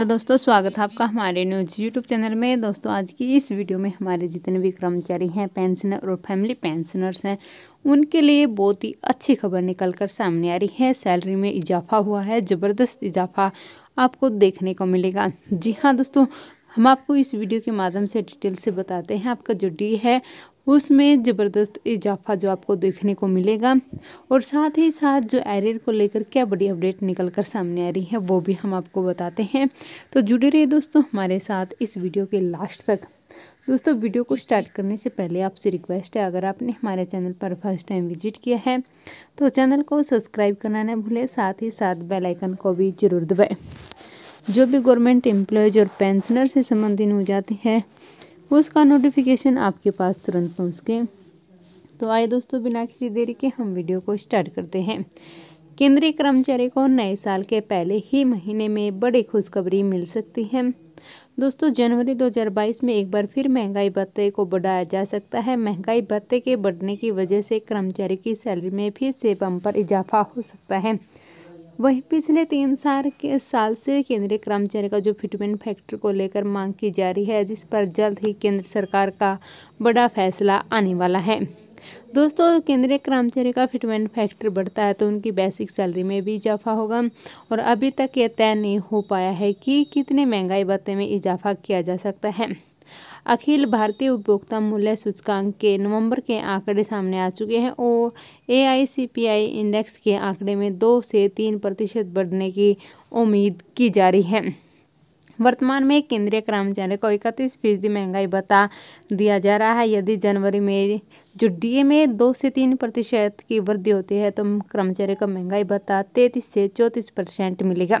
नमस्कार दोस्तों स्वागत है आपका हमारे न्यूज यूट्यूब चैनल में दोस्तों आज की इस वीडियो में हमारे जितने भी कर्मचारी हैं पेंशनर और फैमिली पेंशनर्स हैं उनके लिए बहुत ही अच्छी खबर निकल कर सामने आ रही है सैलरी में इजाफा हुआ है ज़बरदस्त इजाफा आपको देखने को मिलेगा जी हाँ दोस्तों हम आपको इस वीडियो के माध्यम से डिटेल से बताते हैं आपका जो डी है उसमें ज़बरदस्त इजाफा जो आपको देखने को मिलेगा और साथ ही साथ जो एरियर को लेकर क्या बड़ी अपडेट निकल कर सामने आ रही है वो भी हम आपको बताते हैं तो जुड़े रहिए दोस्तों हमारे साथ इस वीडियो के लास्ट तक दोस्तों वीडियो को स्टार्ट करने से पहले आपसे रिक्वेस्ट है अगर आपने हमारे चैनल पर फर्स्ट टाइम विजिट किया है तो चैनल को सब्सक्राइब करना ना भूलें साथ ही साथ बेलाइकन को भी ज़रूर दबाएँ जो भी गवर्नमेंट एम्प्लॉयज़ और पेंशनर से संबंधित हो जाते हैं उसका नोटिफिकेशन आपके पास तुरंत पहुँच गए तो आए दोस्तों बिना किसी देरी के हम वीडियो को स्टार्ट करते हैं केंद्रीय कर्मचारी को नए साल के पहले ही महीने में बड़ी खुशखबरी मिल सकती है दोस्तों जनवरी 2022 में एक बार फिर महंगाई भत्ते को बढ़ाया जा सकता है महंगाई भत्ते के बढ़ने की वजह से कर्मचारी की सैलरी में फिर से बम पर इजाफा हो सकता है वहीं पिछले तीन साल के साल से केंद्रीय कर्मचारी का जो फिटमेंट फैक्टर को लेकर मांग की जा रही है जिस पर जल्द ही केंद्र सरकार का बड़ा फैसला आने वाला है दोस्तों केंद्रीय कर्मचारी का फिटमेंट फैक्टर बढ़ता है तो उनकी बेसिक सैलरी में भी इजाफा होगा और अभी तक यह तय नहीं हो पाया है कि कितने महंगाई भत्ते में इजाफा किया जा सकता है अखिल भारतीय उपभोक्ता मूल्य सूचकांक के नवंबर के आंकड़े सामने आ चुके हैं और आई इंडेक्स के आंकड़े में दो से तीन प्रतिशत बढ़ने की उम्मीद की जा रही है वर्तमान में केंद्रीय कर्मचारियों को इकतीस फीसदी महंगाई भत्ता दिया जा रहा है यदि जनवरी में जो डीए में दो से तीन प्रतिशत की वृद्धि होती है तो कर्मचारियों का महंगाई भत्ता तैंतीस से चौंतीस परसेंट मिलेगा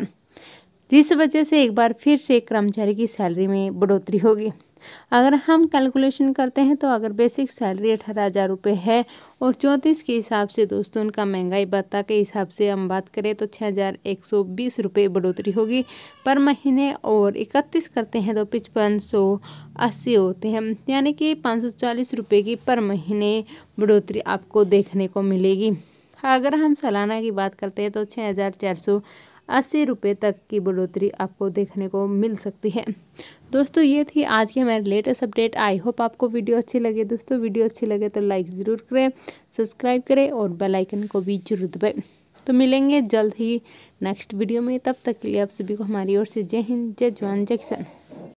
जिस वजह से एक बार फिर से कर्मचारी की सैलरी में बढ़ोतरी होगी अगर हम कैलकुलेशन करते हैं तो अगर बेसिक सैलरी अठारह हज़ार रुपये है और चौंतीस के हिसाब से दोस्तों उनका महंगाई भत्ता के हिसाब से हम बात करें तो छः हज़ार एक सौ बीस रुपये बढ़ोतरी होगी पर महीने और इकतीस करते हैं तो पचपन सौ अस्सी होते हैं यानी कि पाँच सौ चालीस रुपये की पर महीने बढ़ोतरी आपको देखने को मिलेगी अगर हम सालाना की बात करते हैं तो छः हज़ार चार सौ अस्सी रुपये तक की बढ़ोतरी आपको देखने को मिल सकती है दोस्तों ये थी आज की हमारी लेटेस्ट अपडेट आई होप आपको वीडियो अच्छी लगे दोस्तों वीडियो अच्छी लगे तो लाइक ज़रूर करें सब्सक्राइब करें और बेल आइकन को भी जरूर दबाएं तो मिलेंगे जल्द ही नेक्स्ट वीडियो में तब तक के लिए आप सभी को हमारी ओर से जय हिंद जय जवान जय किसान